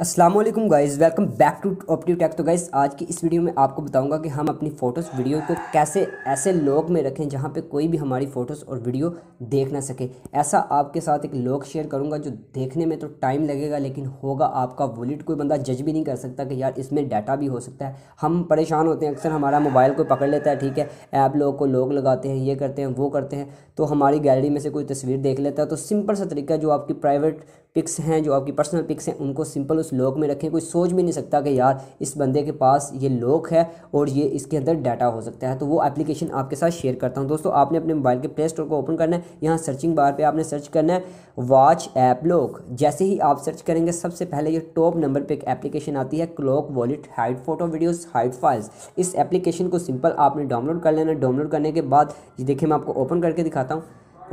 Aslam guys welcome back to Optive Tech तो guys आज की इस वीडियो में आपको बताऊंगा कि हम अपनी फ़ोटोज़ वीडियो को कैसे ऐसे लॉक में रखें जहां पे कोई भी हमारी फ़ोटोज़ और वीडियो देख ना सके ऐसा आपके साथ एक लॉक शेयर करूंगा जो देखने में तो टाइम लगेगा लेकिन होगा आपका वॉलेट कोई बंदा जज भी नहीं कर सकता कि यार इसमें डाटा भी हो सकता है हम परेशान होते हैं अक्सर हमारा मोबाइल कोई पकड़ लेता है ठीक है ऐप लोग को लोक लगाते हैं ये करते हैं वो करते हैं तो हमारी गैलरी में से कोई तस्वीर देख लेता है तो सिंपल सा तरीका जो आपकी प्राइवेट पिक्स हैं जो आपकी पर्सनल पिक्स हैं उनको सिंपल उस लॉक में रखें कोई सोच भी नहीं सकता कि यार इस बंदे के पास ये लॉक है और ये इसके अंदर डाटा हो सकता है तो वो एप्लीकेशन आपके साथ शेयर करता हूँ दोस्तों आपने अपने मोबाइल के प्ले स्टोर को ओपन करना है यहाँ सर्चिंग बार पर आपने सर्च करना है वॉच ऐप लॉक जैसे ही आप सर्च करेंगे सबसे पहले ये टॉप नंबर पर एक एप्लीकेशन आती है clock wallet hide photo videos hide files इस एप्लीकेशन को सिंपल आपने डाउनलोड कर लेना डाउनलोड करने के बाद ये देखिए मैं आपको ओपन करके दिखाता हूँ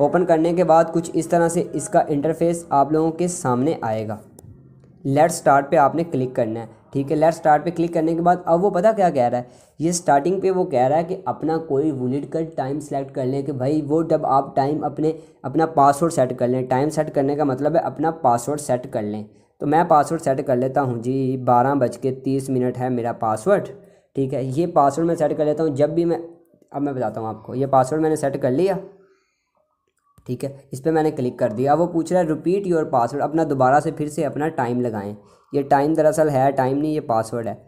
ओपन करने के बाद कुछ इस तरह से इसका इंटरफेस आप लोगों के सामने आएगा लेट स्टार्ट पे आपने क्लिक करना है ठीक है लेट स्टार्ट पे क्लिक करने के बाद अब वो पता क्या कह रहा है ये स्टार्टिंग पे वो कह रहा है कि अपना कोई वुलेट का टाइम सेलेक्ट कर लें कि भाई वो जब आप टाइम अपने अपना पासवर्ड सेट कर लें टाइम सेट करने का मतलब है अपना पासवर्ड सेट कर लें तो मैं पासवर्ड सेट कर लेता हूँ जी बारह बज के तीस मिनट है मेरा पासवर्ड ठीक है ये पासवर्ड मैं सेट कर लेता हूँ जब भी मैं अब मैं बताता हूँ आपको ये पासवर्ड मैंने सेट कर लिया ठीक है इस पर मैंने क्लिक कर दिया वो पूछ रहा है रिपीट योर पासवर्ड अपना दोबारा से फिर से अपना टाइम लगाएं ये टाइम दरअसल है टाइम नहीं ये पासवर्ड है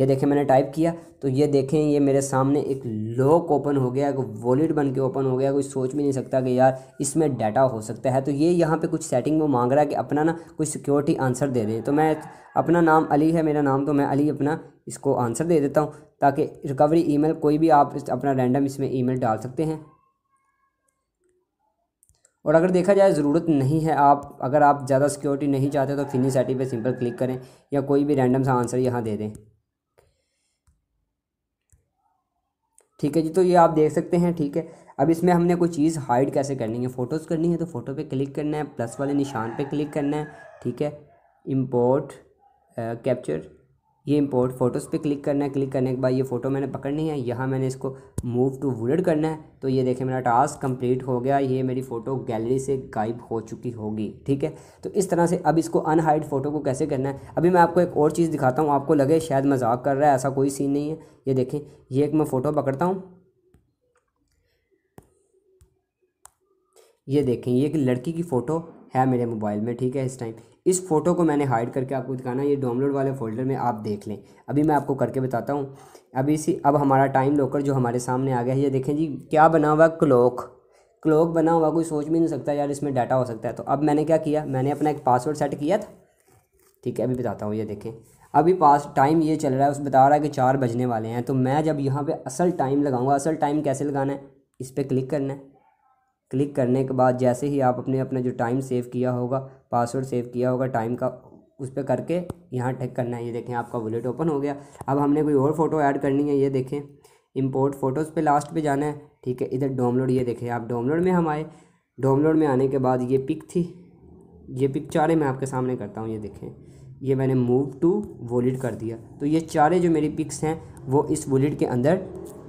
ये देखें मैंने टाइप किया तो ये देखें ये मेरे सामने एक लॉक ओपन हो गया एक वॉलेट बन के ओपन हो गया कोई सोच भी नहीं सकता कि यार इसमें डाटा हो सकता है तो ये यहाँ पे कुछ सेटिंग वो मांग रहा है कि अपना ना कोई सिक्योरिटी आंसर दे दें तो मैं अपना नाम अली है मेरा नाम तो मैं अली अपना इसको आंसर दे देता हूँ ताकि रिकवरी ई कोई भी आप अपना रैंडम इसमें ई डाल सकते हैं और अगर देखा जाए ज़रूरत नहीं है आप अगर आप ज़्यादा सिक्योरिटी नहीं चाहते तो फिनिश सेटिंग पे सिंपल क्लिक करें या कोई भी रैंडम सा आंसर यहाँ दे दें ठीक है जी तो ये आप देख सकते हैं ठीक है अब इसमें हमने कोई चीज़ हाइड कैसे करनी है फ़ोटोज़ करनी है तो फ़ोटो पे क्लिक करना है प्लस वाले निशान पे क्लिक करना है ठीक है इम्पोर्ट कैप्चर uh, ये इम्पोर्ट फोटोज़ पे क्लिक करना है क्लिक करने के बाद ये फ़ोटो मैंने पकड़नी है यहाँ मैंने इसको मूव टू वुलेट करना है तो ये देखें मेरा टास्क कंप्लीट हो गया ये मेरी फ़ोटो गैलरी से गायब हो चुकी होगी ठीक है तो इस तरह से अब इसको अनहाइड फ़ोटो को कैसे करना है अभी मैं आपको एक और चीज़ दिखाता हूँ आपको लगे शायद मजाक कर रहा है ऐसा कोई सीन नहीं है ये देखें ये एक मैं फ़ोटो पकड़ता हूँ ये देखें ये एक लड़की की फ़ोटो है मेरे मोबाइल में ठीक है इस टाइम इस फ़ोटो को मैंने हाइड करके आपको दिखाना ये डाउनलोड वाले फ़ोल्डर में आप देख लें अभी मैं आपको करके बताता हूँ अभी इसी अब हमारा टाइम लॉकर जो हमारे सामने आ गया है ये देखें जी क्या बना हुआ क्लॉक क्लॉक बना हुआ कोई सोच भी नहीं सकता यार इसमें डाटा हो सकता है तो अब मैंने क्या किया मैंने अपना एक पासवर्ड सेट किया था ठीक है अभी बताता हूँ ये देखें अभी पास टाइम ये चल रहा है उस बता रहा है कि चार बजने वाले हैं तो मैं जब यहाँ पे असल टाइम लगाऊंगा असल टाइम कैसे लगाना है इस पर क्लिक करना है क्लिक करने के बाद जैसे ही आप अपने अपना जो टाइम सेव किया होगा पासवर्ड सेव किया होगा टाइम का उस पर करके यहाँ टेक करना है ये देखें आपका वॉलेट ओपन हो गया अब हमने कोई और फ़ोटो ऐड करनी है ये देखें इंपोर्ट फ़ोटोज़ पे लास्ट पे जाना है ठीक है इधर डाउनलोड ये देखें आप डाउनलोड में हम आए डाउनलोड में आने के बाद ये पिक थी ये पिक चारे मैं आपके सामने करता हूँ ये देखें ये मैंने मूव टू वॉलेट कर दिया तो ये चारे जो मेरी पिक्स हैं वो इस वॉलेट के अंदर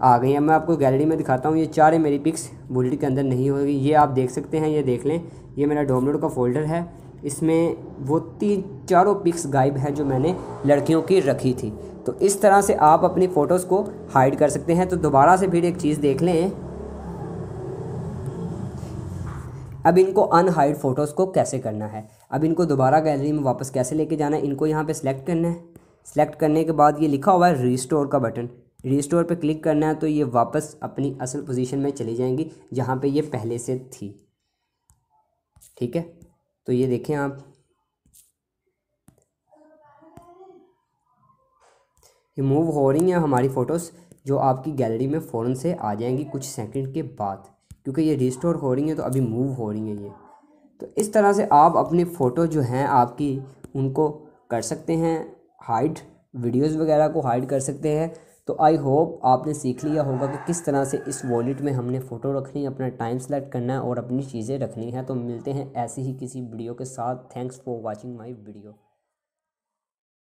आ गई हैं मैं आपको गैलरी में दिखाता हूँ ये चार मेरी पिक्स बुलेट के अंदर नहीं होगी ये आप देख सकते हैं ये देख लें ये मेरा डोमलोड का फोल्डर है इसमें वो तीन चारों पिक्स गायब हैं जो मैंने लड़कियों की रखी थी तो इस तरह से आप अपनी फ़ोटोज़ को हाइड कर सकते हैं तो दोबारा से फिर एक चीज़ देख लें अब इनको अनहाइड फ़ोटोज़ को कैसे करना है अब इनको दोबारा गैलरी में वापस कैसे लेके जाना है इनको यहाँ पे सेलेक्ट करना है सिलेक्ट करने के बाद ये लिखा हुआ है रीस्टोर का बटन रिस्टोर पे क्लिक करना है तो ये वापस अपनी असल पोजीशन में चली जाएंगी जहाँ पे ये पहले से थी ठीक है तो ये देखें आप ये मूव हो रही हैं हमारी फ़ोटोज़ जो आपकी गैलरी में फ़ौर से आ जाएंगी कुछ सेकंड के बाद क्योंकि ये रिस्टोर हो रही हैं तो अभी मूव हो रही हैं ये तो इस तरह से आप अपने फ़ोटो जो हैं आपकी उनको कर सकते हैं हाइड वीडियोस वगैरह को हाइड कर सकते हैं तो आई होप आपने सीख लिया होगा कि किस तरह से इस वॉलेट में हमने फ़ोटो रखनी है अपना टाइम सेलेक्ट करना है और अपनी चीज़ें रखनी है तो मिलते हैं ऐसी ही किसी वीडियो के साथ thanks for watching my video